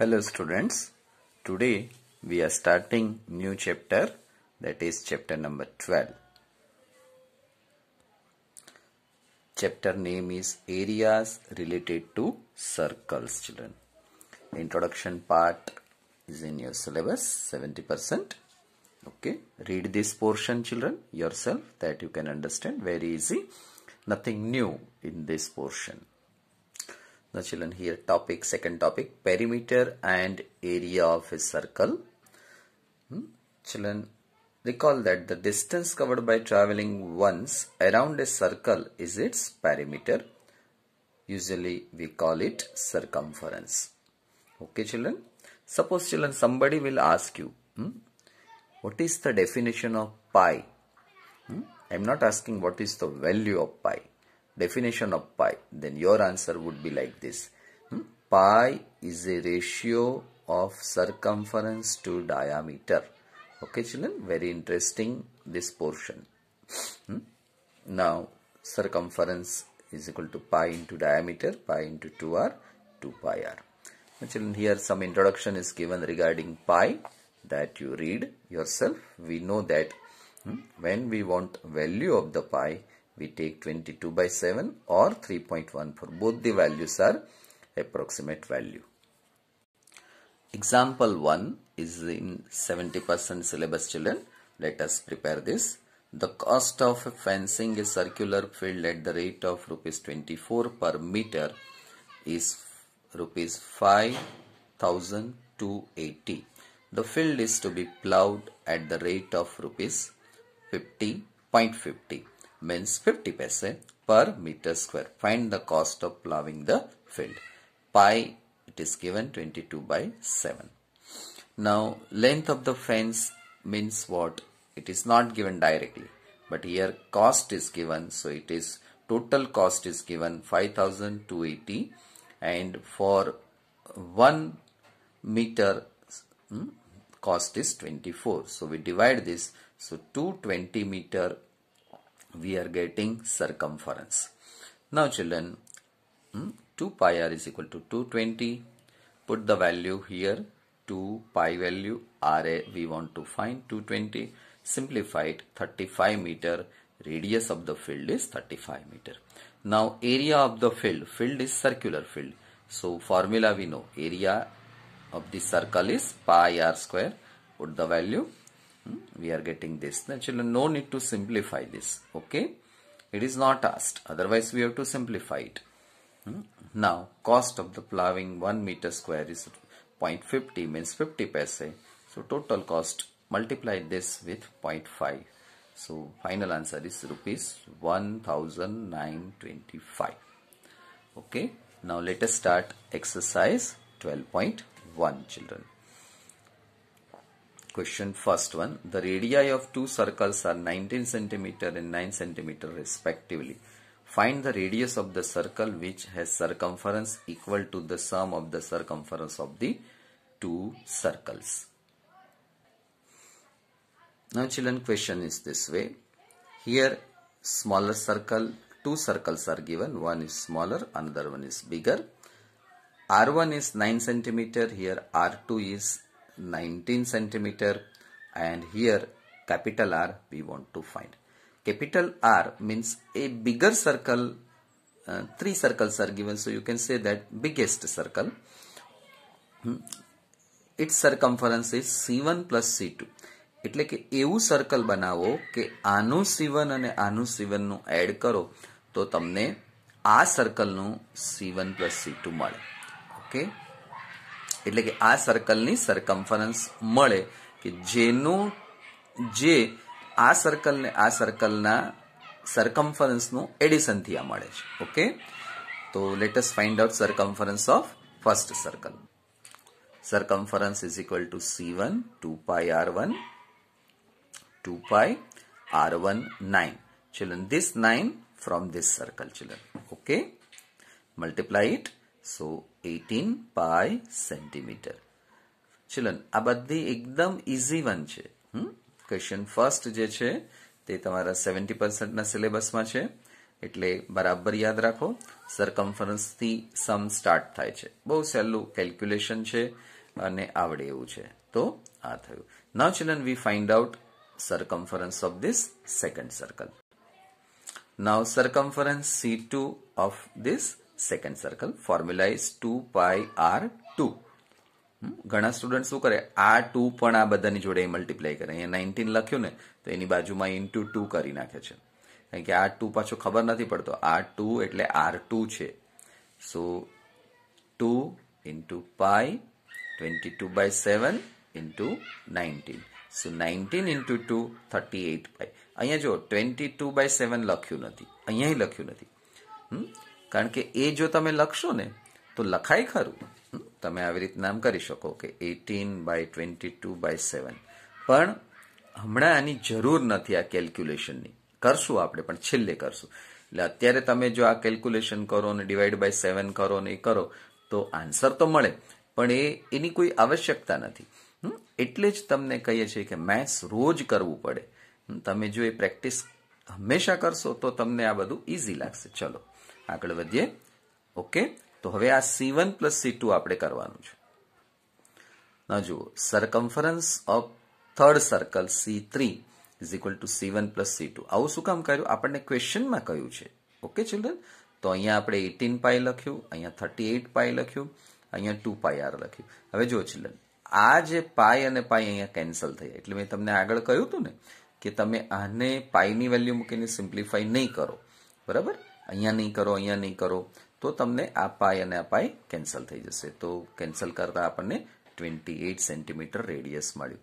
Hello students, today we are starting new chapter that is chapter number 12. Chapter name is areas related to circles children. Introduction part is in your syllabus 70%. Okay, read this portion children yourself that you can understand very easy. Nothing new in this portion the children here topic second topic perimeter and area of a circle hmm? children recall that the distance covered by traveling once around a circle is its perimeter usually we call it circumference okay children suppose children somebody will ask you hmm? what is the definition of pi hmm? i'm not asking what is the value of pi definition of pi, then your answer would be like this. Hmm? Pi is a ratio of circumference to diameter. Okay children, very interesting this portion. Hmm? Now circumference is equal to pi into diameter, pi into 2r, 2 pi r. Now children here some introduction is given regarding pi that you read yourself. We know that hmm, when we want value of the pi, we take 22 by 7 or 3.14 both the values are approximate value example 1 is in 70% syllabus children let us prepare this the cost of fencing a circular field at the rate of rupees 24 per meter is rupees 5280 the field is to be plowed at the rate of rupees 50.50 means 50 paise per meter square. Find the cost of plowing the field. Pi it is given 22 by 7. Now length of the fence means what? It is not given directly but here cost is given so it is total cost is given 5280 and for 1 meter hmm, cost is 24 so we divide this so 220 meter we are getting circumference. Now children, hmm, 2 pi r is equal to 220. Put the value here, 2 pi value RA we want to find 220. Simplified 35 meter, radius of the field is 35 meter. Now area of the field, field is circular field. So formula we know, area of the circle is pi r square. Put the value we are getting this. naturally children, no need to simplify this. Okay. It is not asked. Otherwise, we have to simplify it. Hmm? Now, cost of the ploughing 1 meter square is 0.50 means 50 paise. So, total cost multiply this with 0.5. So, final answer is rupees 1925. Okay. Now, let us start exercise 12.1 children. Question first one. The radii of two circles are 19 cm and 9 cm respectively. Find the radius of the circle which has circumference equal to the sum of the circumference of the two circles. Now children question is this way. Here smaller circle, two circles are given. One is smaller, another one is bigger. R1 is 9 centimeter. Here R2 is 19 centimeter and here capital R we want to find. Capital R means a bigger circle, uh, three circles are given so you can say that biggest circle. Hmm. Its circumference is C1 plus C2. એટલે કે એવું circle બનાવો કે આનું સીવન અને આનું સીવનનું add કરો તો તમને આ સર્કલનું C one plus C two મળે ઓકે એટલે કે આ સર્કલની સરકમફરન્સ મળે કે જેનું જે આ સર્કલને આ સર્કલના સરકમ્ફરન્સનું એડિશનથી આ મળે છે ઓકે તો let's find out circumference of first circle circumference is equal to C one two pi R one two pi R one nine children this nine from this circle children okay multiply it so eighteen pi centimetre ચલન આ બધી એકદમ easy one છે question first જે છે તે તમારા seventy પર્સન્ટના સિલેબસમાં છે એટલે બરાબર યાદ રાખો સરકમફરન્સથી સમ સ્ટાર્ટ થાય છે બહુ સહેલું કેલ્ક્યુલેશન છે અને આવડે એવું છે તો આ થયું now children we find out circumference of this second circle. Now circumference C2 of this second circle formula two pi R two ઘણા સ્ટુડન્ટ શું કરે આ ટુ પણ આ બધાની જોડે મલ્ટીપ્લાય કરે અહીંયા નાઇન્ટીન લખ્યું ને તો એની બાજુમાં ઇન્ટુ ટુ કરી નાખે છે કારણ કે આ ટુ પાછો ખબર નથી પડતો આ ટુ એટલે આર ટુ છે so two into pi twenty two by seven into nineteen so nineteen into two thirty eight pi અહીંયા જો ટ્વેન્ટી ટુ બાય સેવન લખ્યું નથી અહીંયા લખ્યું નથી કારણ કે એ જો તમે લખશો ને તો લખાય ખરું તમે આવી રીતના આમ કરી શકો કે eighteen by twenty two by seven પણ હમણાં આની જરૂર નથી આ કેલ્ક્યુલેશનની કરશું આપણે પણ છેલ્લે કરશું એટલે અત્યારે તમે જો આ કેલ્ક્યુલેશન કરો ને ડિવાઈડ બાય સેવન કરો ને એ કરો તો આન્સર તો મળે પણ એ એની કોઈ આવશ્યકતા નથી એટલે જ તમને કહીએ છીએ કે મેથ્સ રોજ કરવું પડે તમે જો એ પ્રેક્ટિસ હંમેશા કરશો તો તમને આ બધું ઇઝી લાગશે ચલો આગળ વધીએ ઓકે તો હવે આ C one plus C two આપણે કરવાનું છે ના જુઓ circumference of third circle C three is equal to C one plus C two આવું શું કામ કર્યું આપણને ક્વેશ્ચનમાં કહ્યું છે ઓકે ચિલ્ડ્રન તો અહીંયા આપણે એટીન પાય લખ્યું અહીંયા થર્ટી એઇટ પાય લખ્યું અહીંયા ટુ પાય આર લખ્યું હવે જુઓ ચિલ્ડ્રન આ જે પાય અને પાય અહીંયા કેન્સલ થયા એટલે મેં તમને આગળ કહ્યું હતું ને કે તમે આને પાયની વેલ્યુ મૂકીને સિમ્પ્લિફાઈ નહીં કરો બરાબર અહીંયા નહીં કરો અહીંયા નહીં કરો તો તમને આ પાય અને આ પાય કેન્સલ થઈ જશે તો કેન્સલ કરતાં આપણને ટ્વેન્ટી એઇટ સેન્ટીમીટર રેડિયસ મળ્યું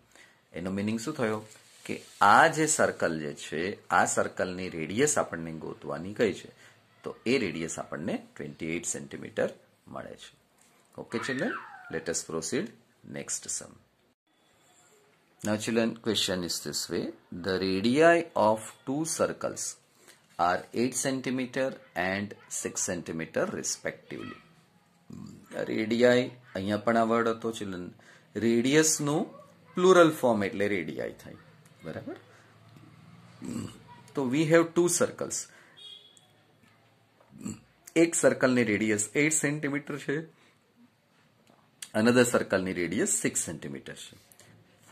એનો મિનિંગ શું થયો કે આ જે સર્કલ જે છે આ સર્કલની રેડિયસ આપણને ગોતવાની કઈ છે તો એ રેડિયસ આપણને ટ્વેન્ટી એઇટ સેન્ટીમીટર મળે છે okay children let's proceed next sum Now children question is this way the radii of two circles are 8 centimeter and 6 centimeter respectively. Radii અહીંયા પણ આ વર્ડ હતો ચિલ્ડ્રન રેડિયસનું પ્લુરલ ફોર્મ એટલે રેડિયાઈ થાય બરાબર તો વી હેવ ટુ સર્કલ્સ એક સર્કલની રેડિયસ એટ સેન્ટીમીટર છે અનધર સર્કલની રેડિયસ સિક્સ સેન્ટીમીટર છે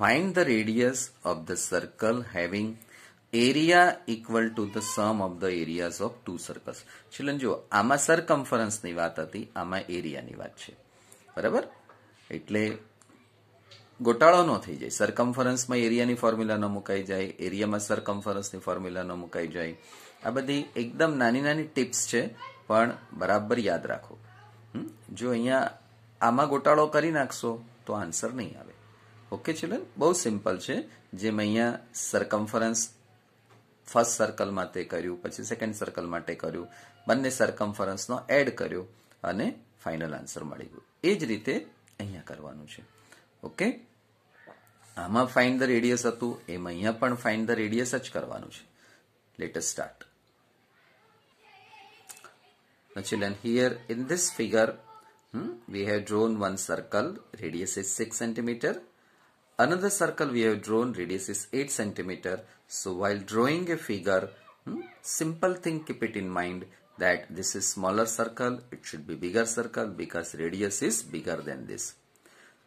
find the radius of the circle having area equal to the sum of the areas of two circles ચલો જુઓ આમાં સરકમ્ફરન્સની વાત હતી આમાં એરિયાની વાત છે બરાબર એટલે ગોટાળો ન થઈ જાય સરકમ્ફરન્સમાં એરિયાની ફોર્મ્યુલા ન મુકાઈ જાય એરિયામાં સરકમ્ફરન્સની ફોર્મ્યુલા ન મુકાઈ જાય આ બધી એકદમ નાની નાની ટિપ્સ છે પણ બરાબર યાદ રાખો જો અહીંયા આમાં ગોટાળો કરી નાખશો તો આન્સર નહીં આવે ઓકે ચિલ્ડ્રન બહુ સિમ્પલ છે જેમ અહીંયા સરકમ્ફરન્સ ફર્સ્ટ સર્કલ માટે કર્યું પછી સેકન્ડ સર્કલ માટે કર્યું બંને સરકમફરન્સનો એડ કર્યો અને ફાઇનલ આન્સર મળી ગયો એ જ રીતે અહીંયા કરવાનું છે ઓકે આમાં ફાઇન ધ રેડિયસ હતું એમ અહીંયા પણ ફાઇન ધ રેડિયસ જ કરવાનું છે let's start Now children here in this figure hmm, we have drawn one circle radius is 6 centimeter Another circle we have drawn radius is 8 cm. So while drawing a figure, hmm, simple thing keep it in mind that this is smaller circle, it should be bigger circle because radius is bigger than this.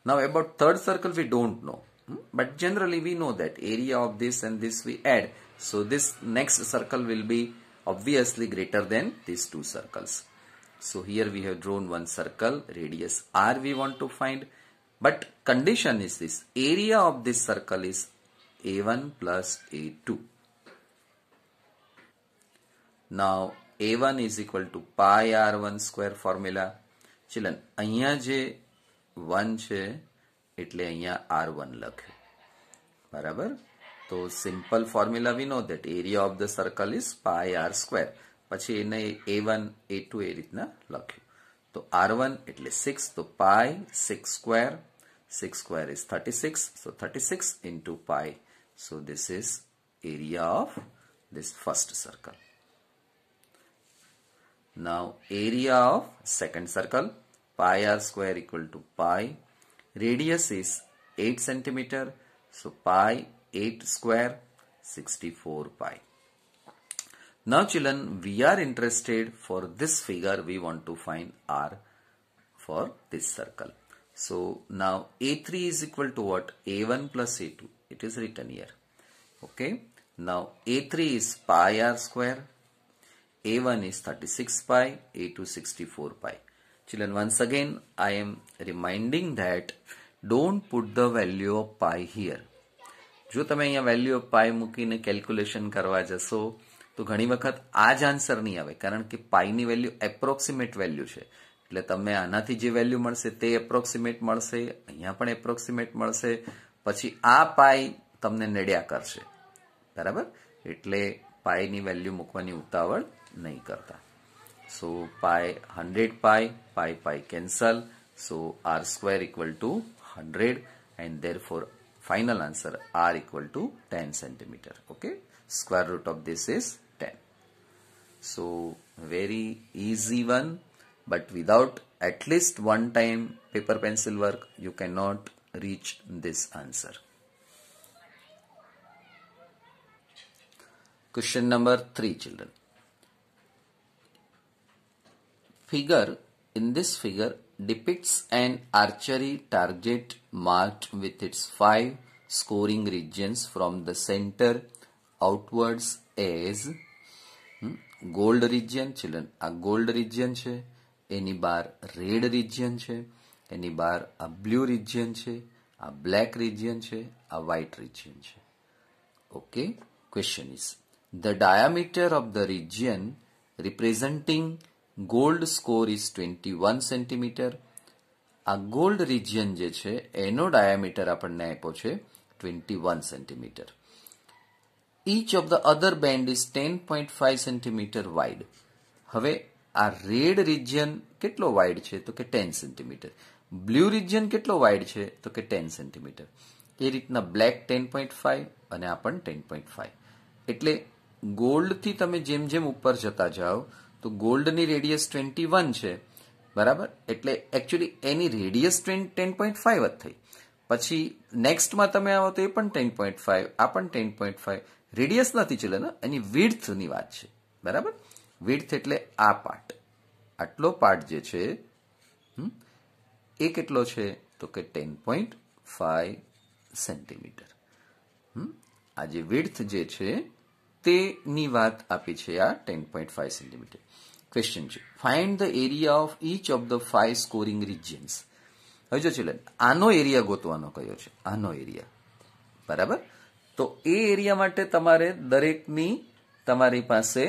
Now about third circle we don't know. Hmm, but generally we know that area of this and this we add. So this next circle will be obviously greater than these two circles. So here we have drawn one circle, radius r we want to find But condition is this area of this circle is a1 plus a2. Now a1 is equal to pi r1 square formula. Children અહીંયા જે one છે એટલે અહીંયા R one લખ્યું બરાબર તો simple formula we know that area of the circle is pi R square પછી એને એ વન એ ટુ એ રીતના લખ્યું તો આર વન એટલે સિક્સ તો pi six square 6 square is 36. So 36 into pi. So this is area of this first circle. Now area of second circle pi r square equal to pi. Radius is 8 centimeter. So pi 8 square 64 pi. Now children we are interested for this figure we want to find r for this circle. So now A3 is equal to what? A1 plus A2. It is written here. Okay. Now A3 is pi r square. A1 is 36 pi. A2 64 pi. Children, once again, I am reminding that don't put the value of pi here. જો તમે અહીંયા value of પાય મૂકીને calculation કરવા જશો તો ઘણી વખત આ જ આન્સર નહીં આવે કારણ કે પાઈની વેલ્યુ એપ્રોક્સિમેટ વેલ્યુ છે એટલે તમને આનાથી જે વેલ્યુ મળશે તે એપ્રોક્સિમેટ મળશે અહીંયા પણ એપ્રોક્સિમેટ મળશે પછી આ પાય તમને નડ્યા કરશે બરાબર એટલે પાયની વેલ્યુ મૂકવાની ઉતાવળ નહીં કરતા so pi hundred pi pi pi cancel so R square equal to hundred and therefore final answer R equal to ten centimetre okay square root of this is ten so very easy one but without at least one time paper pencil work you cannot reach this answer. Question number 3 children. Figure in this figure depicts an archery target marked with its five scoring regions from the center outwards as hmm, gold region children A gold region છે એની બહાર red region છે એની બહાર આ blue region છે આ black region છે આ white region છે okay question is the diameter of the region representing gold score is twenty one centimetre આ ગોલ્ડ રિજિયન જે છે એનો ડાયામીટર આપણને આપ્યો છે twenty one centimetre each of the other band is ten is 10.5 centimetre wide હવે આ red region કેટલો વાઇડ છે તો કે ટેન સેન્ટીમીટર બ્લુ રિજિયન કેટલો વાઇડ છે તો કે ટેન સેન્ટીમીટર એ રીતના બ્લેક ટેન પોઈન્ટ ફાઈવ અને આ પણ ટેન પોઈન્ટ ફાઈવ એટલે ગોલ્ડથી તમે જેમ જેમ ઉપર જતા જાઓ તો ગોલ્ડની રેડિયસ ટ્વેન્ટી વન છે બરાબર એટલે એકચ્યુઅલી એની રેડિયસ ટેન પોઈન્ટ ફાઈવ જ થઈ પછી નેક્સ્ટમાં તમે આવો તો એ પણ ટેન પોઈન્ટ ફાઈવ આ પણ ટેન પોઈન્ટ ફાઈવ રેડિયસ નથી ચાલે ને એની વિડથની વાત છે બરાબર વિડથ એટલે આ પાર્ટ આટલો પાર્ટ જે છે એ કેટલો છે તો કે ટેન પોઈન્ટ ફાઈવ સેન્ટીમીટર આ જે વિડથ જે છે તેની વાત આપી છે આ ten point five centimetre question છે find the area of each of the five scoring regions હવે જો ચલો આનો એરિયા ગોતવાનો કયો છે આનો એરિયા બરાબર તો એ એરિયા માટે તમારે દરેકની તમારી પાસે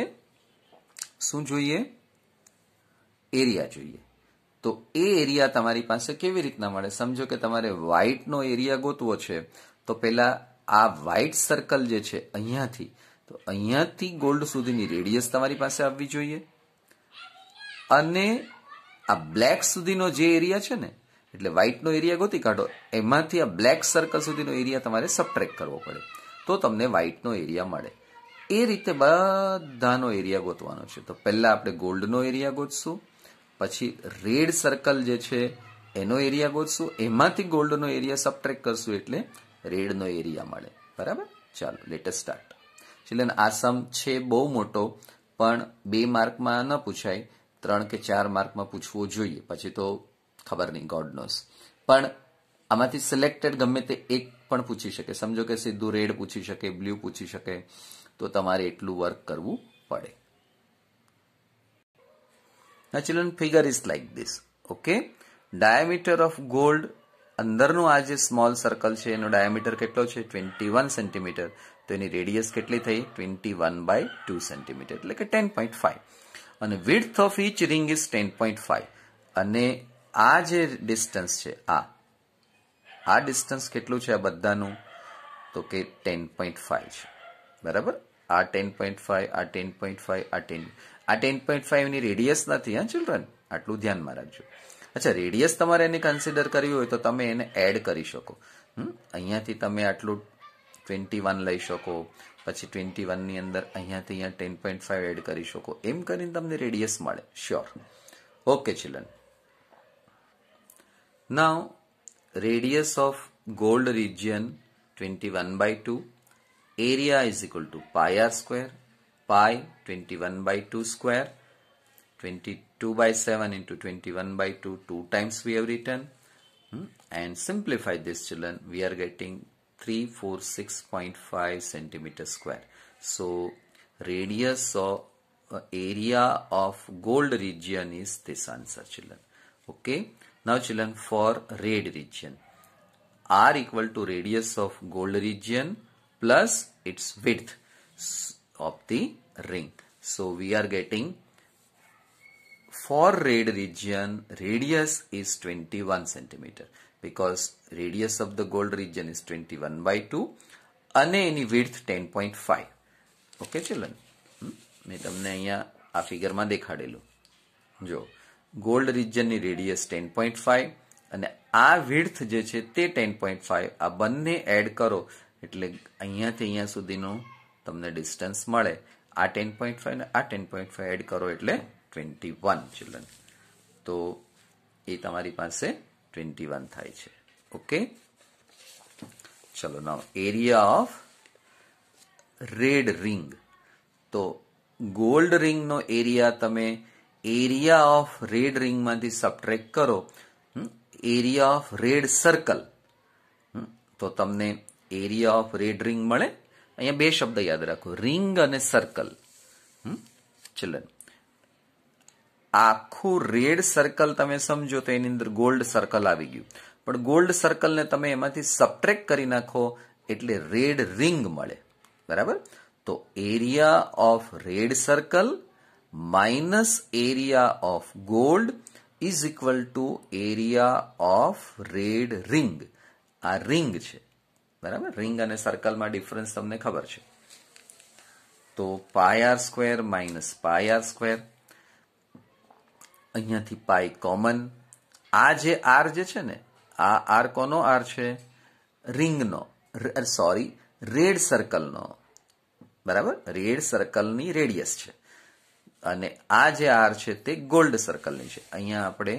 શું જોઈએ એરિયા જોઈએ તો એ એરિયા તમારી પાસે કેવી રીતના મળે સમજો કે તમારે વ્હાઇટનો એરિયા ગોતવો છે તો પહેલા આ વ્હાઇટ સર્કલ જે છે અહીંયાથી તો અહીંયાથી ગોલ્ડ સુધીની રેડિયસ તમારી પાસે આવવી જોઈએ અને આ બ્લેક સુધીનો જે એરિયા છે ને એટલે વ્હાઇટનો એરિયા ગોતી કાઢો એમાંથી આ બ્લેક સર્કલ સુધીનો એરિયા તમારે સબટ્રેક કરવો પડે તો તમને વ્હાઇટનો એરિયા મળે એ રીતે બધાનો એરિયા ગોતવાનો છે તો પહેલાં આપણે ગોલ્ડનો એરિયા ગોતશું પછી રેડ સર્કલ જે છે એનો એરિયા ગોતશું એમાંથી ગોલ્ડનો એરિયા સબટ્રેક કરશું એટલે રેડનો એરિયા મળે બરાબર ચાલો લેટેસ્ટ સ્ટાર્ટ એટલે આ સમ છે બહુ મોટો પણ બે માર્કમાં ન પૂછાય ત્રણ કે ચાર માર્કમાં પૂછવો જોઈએ પછી તો ખબર નહીં ગોડનોસ પણ આમાંથી સિલેક્ટેડ ગમે તે એક પણ પૂછી શકે સમજો કે સીધું રેડ પૂછી શકે બ્લુ પૂછી શકે તો તમારે એટલું વર્ક કરવું પડે ના children figure is like this okay diameter of gold અંદરનું આ જે સ્મોલ સર્કલ છે એનો ડાયામીટર કેટલો છે ટ્વેન્ટી વન સેન્ટીમીટર તો એની રેડિયસ કેટલી થઈ twenty one by two centimetre એટલે કે ટેન પોઈન્ટ ફાઈવ અને width of each ring is ten point five અને આ જે ડિસ્ટન્સ છે આ આ ડિસ્ટન્સ કેટલું છે આ બધાનું તો કે ટેન પોઈન્ટ ફાઈવ છે બરાબર આ ટેન પોઈન્ટ ફાઈવ આ ટેન પોઈન્ટ ફાઈવ આ ટેન આ ટેન પોઈન્ટ ફાઈવની રેડિયસ નથી હા ચિલ્ડ્રન આટલું ધ્યાનમાં રાખજો અચ્છા રેડિયસ તમારે એને કન્સિડર કરવી હોય તો તમે એને એડ કરી શકો અહીંયાથી તમે આટલું ટ્વેન્ટી વન લઈ શકો પછી ટ્વેન્ટી વનની અંદર અહીંયાથી અહીંયા ટેન પોઈન્ટ ફાઈવ એડ કરી શકો એમ કરીને તમને રેડિયસ મળે sure okay children now radius of gold region twenty one by two area is equal to pi r square pi 21 by 2 square 22 by 7 into 21 by 2 2 times we have written hmm? and simplify this children we are getting 346.5 centimeter square so radius or uh, area of gold region is this answer children okay now children for red region r equal to radius of gold region plus its width of the ring. So we are getting for red region radius is 21 centimeter because radius of the gold region is 21 by 2 અને એની width 10.5 okay ચલન મેં તમને અહીંયા આ ફિગરમાં દેખાડેલું જો gold રિજનની રેડિયસ ટેન પોઈન્ટ ફાઈવ અને આ વિડ્થ જે છે તે ટેન પોઈન્ટ ફાઈવ આ બંને એડ કરો એટલે અહીંયાથી અહીંયા સુધીનું તમને ડિસ્ટન્સ મળે આ ટેન પોઈન્ટ ફાઈવ ને આ ટેન પોઈન્ટ ફાઈવ એડ કરો એટલે ટ્વેન્ટી વન ચિલ્ડ્રન તો એ તમારી પાસે ટ્વેન્ટી વન થાય છે ઓકે ચલો now area of red ring તો ગોલ્ડ રિંગનો એરિયા તમે એરિયા ઓફ રેડ રિંગમાંથી સબટ્રેક કરો એરિયા ઓફ રેડ સર્કલ તો તમને એરિયા ઓફ રેડ રિંગ મળે અહીંયા બે શબ્દ યાદ રાખો રિંગ અને સર્કલ ચલન આખું રેડ સર્કલ તમે સમજો તો એની અંદર ગોલ્ડ સર્કલ આવી ગયું પણ ગોલ્ડ સર્કલને તમે એમાંથી સબટ્રેક કરી નાખો એટલે રેડ રિંગ મળે બરાબર તો area of red circle minus area of gold is equal to area of red ring આ રિંગ છે બરાબર રિંગ અને સર્કલમાં ડિફરન્સ તમને ખબર છે તો pi R square minus pi R square અહીંયાથી પાય કોમન આ જે આર જે છે ને આ આર કોનો આર છે રિંગનો સોરી રેડ સર્કલનો બરાબર રેડ સર્કલની રેડિયસ છે અને આ જે આર છે તે ગોલ્ડ સર્કલની છે અહીંયા આપણે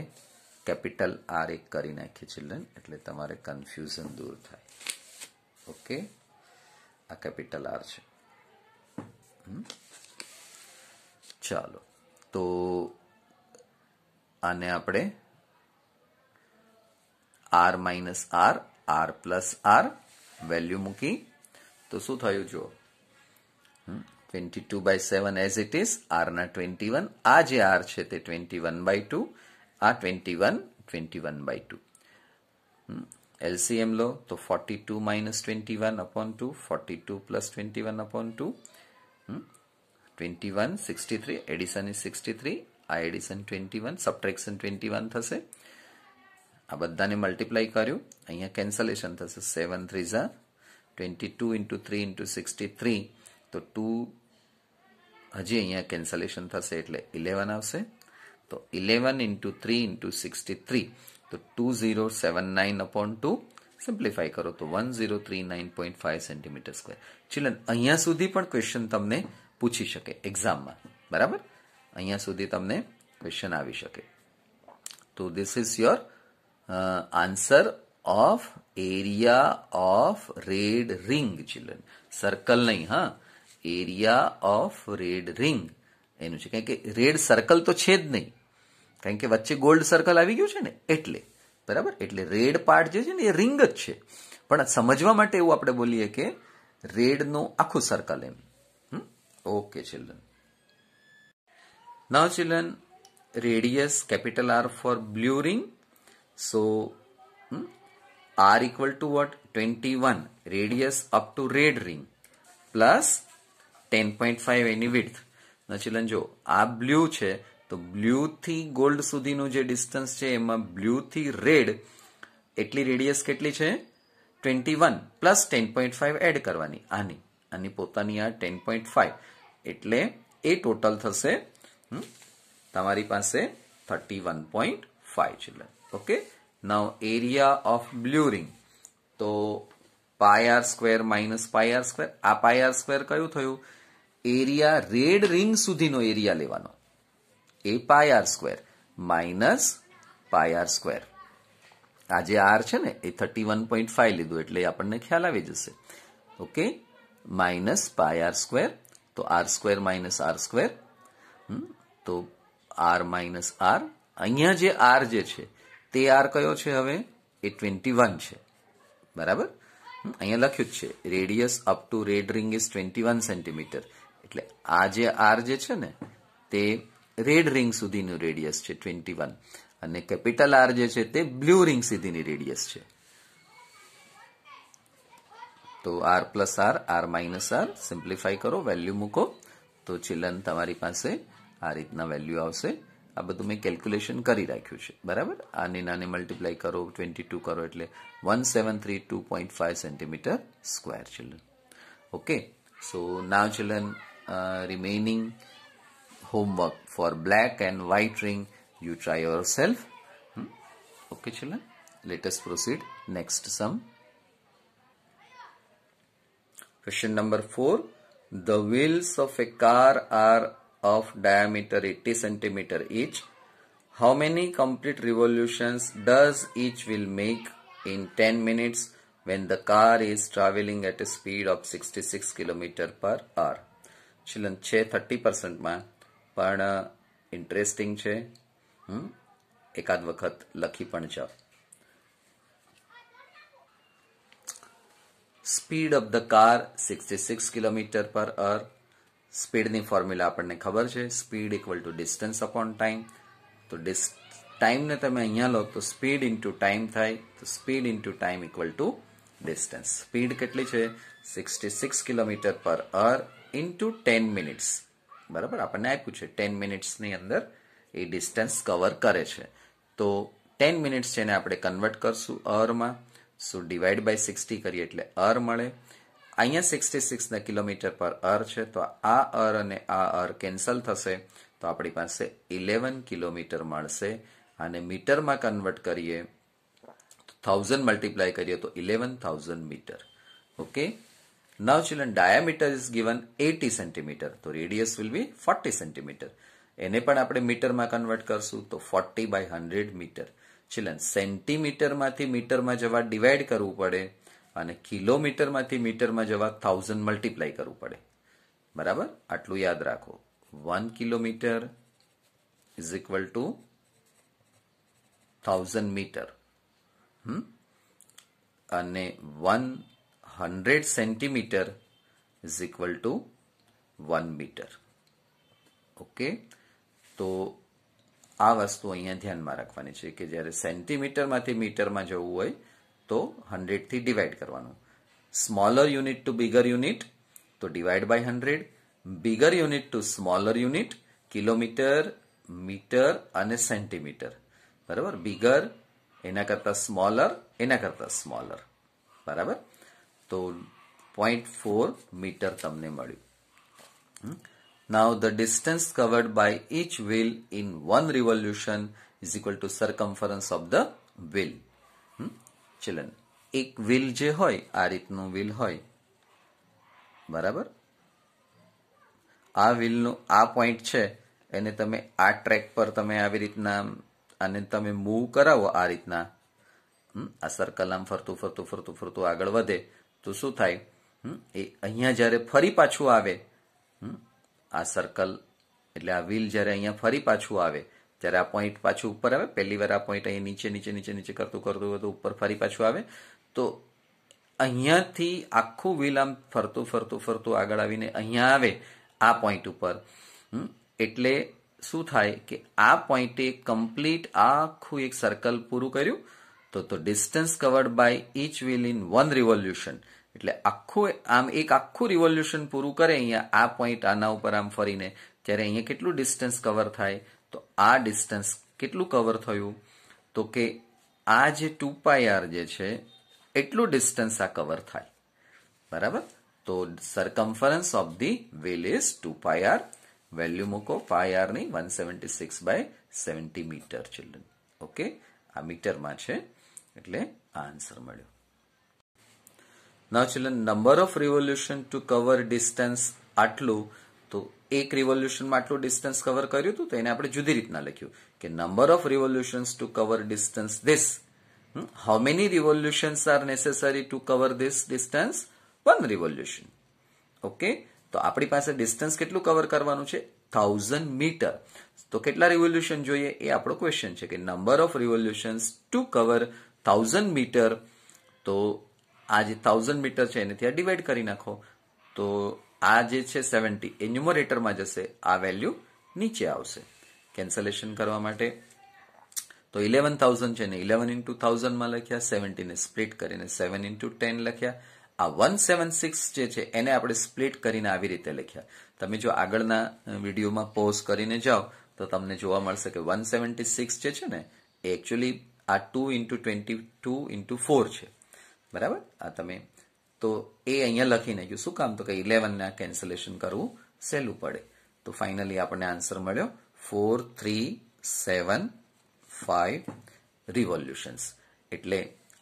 કેપિટલ આર એક કરી નાખીએ ચિલ્ડ્રન એટલે તમારે કન્ફ્યુઝન દૂર થાય ઓકે આ કેપિટલ આર છે ચાલો તો આને આપણે R minus R R plus R value મૂકી તો શું થયું જુઓ twenty two by seven as it is આરના ટ્વેન્ટી વન આ જે આર છે તે ટ્વેન્ટી વન બાય ટુ આ twenty one twenty one by two LCM लो तो 42 minus twenty one upon two forty two plus twenty one upon two twenty one sixty three addition is sixty three આ addition twenty one subtraction twenty one થશે આ બધાને multiply કર્યું અહીંયા cancellation થશે seven three ઝા twenty two into three into sixty three તો two હજી અહીંયા કેન્સલેશન થશે એટલે ઇલેવન આવશે તો eleven into three into sixty three તો two zero seven nine upon two simplify કરો તો one zero three nine point five centimetre square children અહીંયા સુધી પણ ક્વેશ્ચન તમને પૂછી શકે એક્ઝામમાં બરાબર અહીંયા સુધી તમને ક્વેશ્ચન આવી શકે તો this is your answer of area of red ring children circle નહીં હા એરિયા ઓફ રેડ રિંગ એનું છે કારણ કે રેડ સર્કલ તો છે જ નહીં કારણ કે વચ્ચે ગોલ્ડ સર્કલ આવી ગયું છે ને એટલે બરાબર એટલે રેડ પાર્ટ જે છે ને એ રિંગ જ છે પણ સમજવા માટે એવું આપણે બોલીએ કે રેડનો આખું સર્કલ એમ okay children now children radius capital R for blue R equal to what twenty one radius up to red ring plus ten plus 10.5 એની width. ના ચિલન જો આ બ્લુ છે તો બ્લ્યુથી ગોલ્ડ સુધીનું જે ડિસ્ટન્સ છે એમાં બ્લ્યુથી રેડ એટલી રેડિયસ કેટલી છે twenty one plus ten point five add કરવાની આની આની પોતાની આ ટેન પોઈન્ટ ફાઈવ એટલે એ ટોટલ થશે તમારી પાસે થર્ટી વન પોઈન્ટ ફાઇવ છે okay now area of blue ring તો pi R square minus pi R square આ પાય સ્ક્વેર કયું થયું એરિયા રેડ રિંગ સુધીનો એરિયા લેવાનો એ pi R square minus pi R square આ જે આર છે ને એ થર્ટી વન પોઈન્ટ ફાઈવ લીધું એટલે આપણને ખ્યાલ આવી જશે okay minus pi R square તો R square minus R square તો આર માઇનસ આર અહીંયા જે આર જે છે તે આર કયો છે હવે એ ટ્વેન્ટી વન છે બરાબર અહીંયા લખ્યું જ છે radius up to red ring is twenty one centimetre એટલે આ જે આર જે છે ને તે રેડ રિંગ સુધીનું રેડિયસ છે ટ્વેન્ટી વન અને કેપિટલ આર જે છે તે બ્લુ રિંગ સુધીની રેડિયસ છે તો R plus R R minus R simplify કરો વેલ્યુ મૂકો તો ચિલન તમારી પાસે આ રીતના વેલ્યુ આવશે આ બધું મેં કેલ્ક્યુલેશન કરી રાખ્યું છે બરાબર આને નાને મલ્ટીપ્લાય કરો ટ્વેન્ટી ટુ કરો એટલે one seven three two point five centimetre square children okay so ના children remaining homework for black and white ring you try yourself hmm? okay children let us proceed next sum question number 4 the wheels of a car are of diameter 80 centimeter each how many complete revolutions does each wheel make in 10 minutes when the car is traveling at a speed of 66 km per hour children 30% man પણ interesting છે હમ એકાદ વખત લખી પણ જાઓ speed of the car sixty six kilometre પર અર સ્પીડની ફોર્મ્યુલા આપણને ખબર છે speed equal to distance upon time તો ડિસ ટાઈમને તમે અહીંયા લો તો સ્પીડ ઇન્ટુ ટાઈમ થાય તો speed into time equal to distance speed કેટલી છે સિક્સટી સિક્સ કિલોમીટર પર અર ઇન્ટુ ટેન મિનિટ્સ બરાબર આપણને આપ્યું છે ટેન મિનિટ્સની અંદર એ ડિસ્ટન્સ કવર કરે છે તો ટેન મિનિટ્સ છે એને આપણે કન્વર્ટ કરશું અરમાં શું ડિવાઈડ બાય સિક્સટી કરીએ એટલે અર મળે અહીંયા સિક્સટી સિક્સના કિલોમીટર પર અર છે તો આ અર અને આ અર કેન્સલ થશે તો આપણી પાસે ઇલેવન કિલોમીટર મળશે અને મીટરમાં કન્વર્ટ કરીએ થાઉઝન્ડ મલ્ટીપ્લાય કરીએ તો eleven thousand metre okay Now children diameter is given 80 centimeter. તો radius will be 40 centimeter. એને પણ આપણે મીટરમાં કન્વર્ટ કરશું તો forty by hundred metre children સેન્ટીમીટરમાંથી મીટરમાં જવા ડિવાઈડ કરવું પડે અને કિલોમીટરમાંથી મીટરમાં જવા થાઉઝન્ડ મલ્ટીપ્લાય કરવું પડે બરાબર આટલું યાદ રાખો one kilometre is equal to thousand metre hmm અને one 100 centimetre is equal to 1 metre okay તો આ વસ્તુ અહીંયા ધ્યાનમાં રાખવાની છે કે જ્યારે સેન્ટીમીટરમાંથી મીટરમાં જવું હોય તો હંડ્રેડથી ડિવાઈડ કરવાનું smaller unit to bigger unit તો divide by hundred bigger unit to smaller unit kilometre metre અને સેન્ટીમીટર બરાબર બિગર એના કરતાં સ્મોલર એના કરતાં સ્મોલર બરાબર તો પોઈન્ટ ફોર મીટર તમને મળ્યું now the distance covered by each wheel in one revolution is equal to circumference of the wheel ચલન એક વ્હીલ જે હોય આ રીતનું વ્હીલ હોય બરાબર આ વ્હીલનું આ પોઈન્ટ છે એને તમે આ ટ્રેક પર તમે આવી રીતના અને તમે મૂવ કરાવો આ રીતના આ સર્કલ આમ ફરતું ફરતું ફરતું ફરતું આગળ વધે તો શું થાય એ અહીંયા જ્યારે ફરી પાછું આવે આ સર્કલ એટલે આ વ્હીલ જ્યારે અહીંયા ફરી પાછું આવે ત્યારે આ પોઈન્ટ પાછું ઉપર આવે પહેલી વાર આ પોઈન્ટ અહીં નીચે નીચે નીચે નીચે કરતું કરતું હોય તો ઉપર ફરી પાછું આવે તો અહીંયાથી આખું વ્હીલ આમ ફરતું ફરતું ફરતું આગળ આવીને અહીંયા આવે આ પોઈન્ટ ઉપર એટલે શું થાય કે આ પોઈન્ટે કમ્પ્લીટ આખું એક સર્કલ પૂરું કર્યું તો તો distance covered by each wheel in one revolution એટલે આખું આમ એક આખું રિવોલ્યુશન પૂરું કરે અહીંયા આ પોઈન્ટ આના ઉપર આમ ફરીને ત્યારે અહીંયા કેટલું ડિસ્ટન્સ કવર થાય તો આ ડિસ્ટન્સ કેટલું કવર થયું તો કે આ જે ટુ પાયર જે છે એટલું ડિસ્ટન્સ આ કવર થાય બરાબર તો circumference of the wheel is two pi r value મૂકો પાયરની one seventy six by seventy metre children okay આ મીટરમાં છે એટલે આ આન્સર મળ્યો now children number of revolution to cover distance આટલું તો એક રિવોલ્યુશન આટલું ડિસ્ટન્સ કવર કર્યું હતું તો એને આપણે જુદી રીતના લખ્યું કે number of revolutions to cover distance this how many revolutions are necessary to cover this distance one revolution okay તો આપણી પાસે ડિસ્ટન્સ કેટલું કવર કરવાનું છે થાઉઝન્ડ મીટર તો કેટલા રિવોલ્યુશન જોઈએ એ આપણો ક્વેશ્ચન છે કે number of revolutions to cover thousand metre તો આ જે થાઉઝન્ડ મીટર છે એને ત્યાં ડિવાઈડ કરી નાખો તો આ જે છે સેવન્ટી એ ન્યુમરેટરમાં જશે આ વેલ્યુ નીચે આવશે કેન્સલેશન કરવા માટે તો ઇલેવન થાઉઝન્ડ છે ને ઇલેવન ઇન્ટુ થાઉઝન્ડમાં લખ્યા સેવન્ટીને સ્પ્લિટ કરીને સેવન ઇન્ટુ ટેન લખ્યા આ વન સેવન સિક્સ જે છે એને આપણે સ્પ્લિટ કરીને આવી રીતે લખ્યા તમે જો આગળના વિડીયોમાં પોઝ કરીને જાઓ તો તમને જોવા મળશે કે વન સેવન્ટી સિક્સ જે છે ને એ એકચ્યુઅલી આ two into twenty two into four છે બરાબર આ તમે તો એ અહીંયા લખીને નાખ્યું શું કામ તો કે ઇલેવનના કેન્સલેશન કરવું સહેલું પડે તો ફાઇનલી આપણને આન્સર મળ્યો four three seven five revolutions એટલે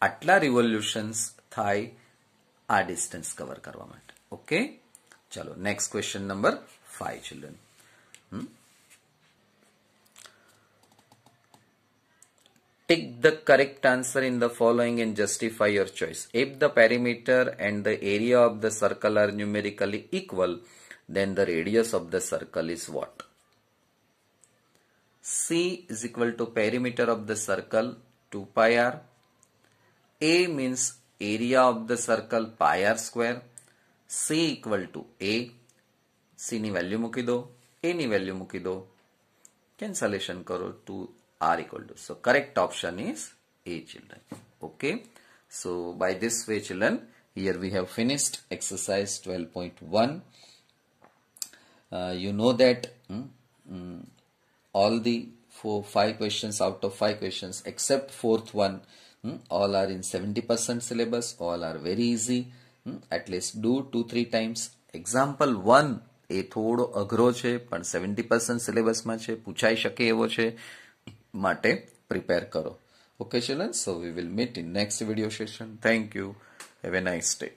આટલા રિવોલ્યુશન્સ થાય આ ડિસ્ટન્સ કવર કરવા માટે ઓકે ચલો next question number five children Tick the correct answer in the following and justify your choice. If the perimeter and the area of the circle are numerically equal, then the radius of the circle is what? C is equal to perimeter of the circle 2 pi r. A means area of the circle pi r square. C equal to A. C ની value Mukido. દો A ની value મૂકી દો cancellation 2 r equal to. So correct option is A children. Okay. So by this way children, here we have finished exercise 12.1. Uh, you know that mm, mm, all the four, five questions out of five questions except fourth one, mm, all are in 70% syllabus, all are very easy. Hmm, at least do two, three times. Example one a થોડો અઘરો છે પણ seventy percent સિલેબસમાં છે પૂછાઈ માટે prepare કરો okay children so we will meet in next video session thank you have a nice day